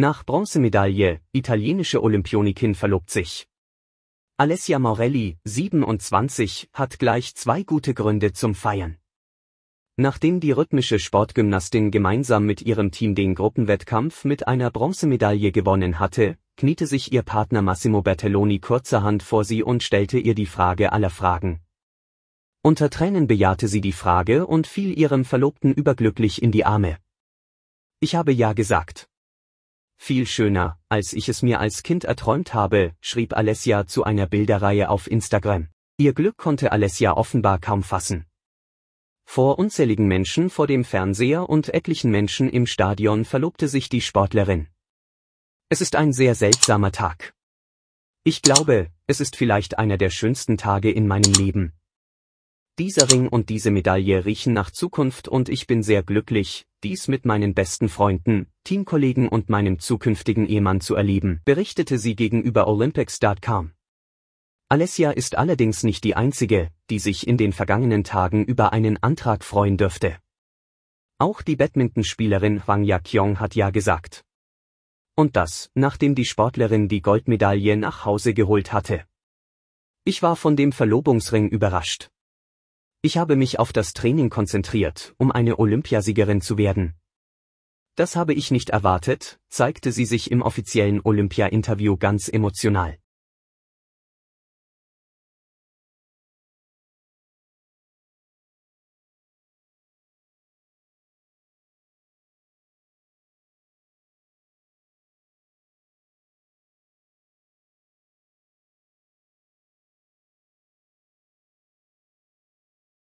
Nach Bronzemedaille, italienische Olympionikin verlobt sich. Alessia Morelli, 27, hat gleich zwei gute Gründe zum Feiern. Nachdem die rhythmische Sportgymnastin gemeinsam mit ihrem Team den Gruppenwettkampf mit einer Bronzemedaille gewonnen hatte, kniete sich ihr Partner Massimo Bertelloni kurzerhand vor sie und stellte ihr die Frage aller Fragen. Unter Tränen bejahte sie die Frage und fiel ihrem Verlobten überglücklich in die Arme. Ich habe ja gesagt. Viel schöner, als ich es mir als Kind erträumt habe, schrieb Alessia zu einer Bilderreihe auf Instagram. Ihr Glück konnte Alessia offenbar kaum fassen. Vor unzähligen Menschen vor dem Fernseher und etlichen Menschen im Stadion verlobte sich die Sportlerin. Es ist ein sehr seltsamer Tag. Ich glaube, es ist vielleicht einer der schönsten Tage in meinem Leben, dieser Ring und diese Medaille riechen nach Zukunft und ich bin sehr glücklich, dies mit meinen besten Freunden, Teamkollegen und meinem zukünftigen Ehemann zu erleben, berichtete sie gegenüber Olympics.com. Alessia ist allerdings nicht die einzige, die sich in den vergangenen Tagen über einen Antrag freuen dürfte. Auch die Badmintonspielerin Wang Yakyong hat ja gesagt. Und das, nachdem die Sportlerin die Goldmedaille nach Hause geholt hatte. Ich war von dem Verlobungsring überrascht. Ich habe mich auf das Training konzentriert, um eine Olympiasiegerin zu werden. Das habe ich nicht erwartet, zeigte sie sich im offiziellen Olympia-Interview ganz emotional.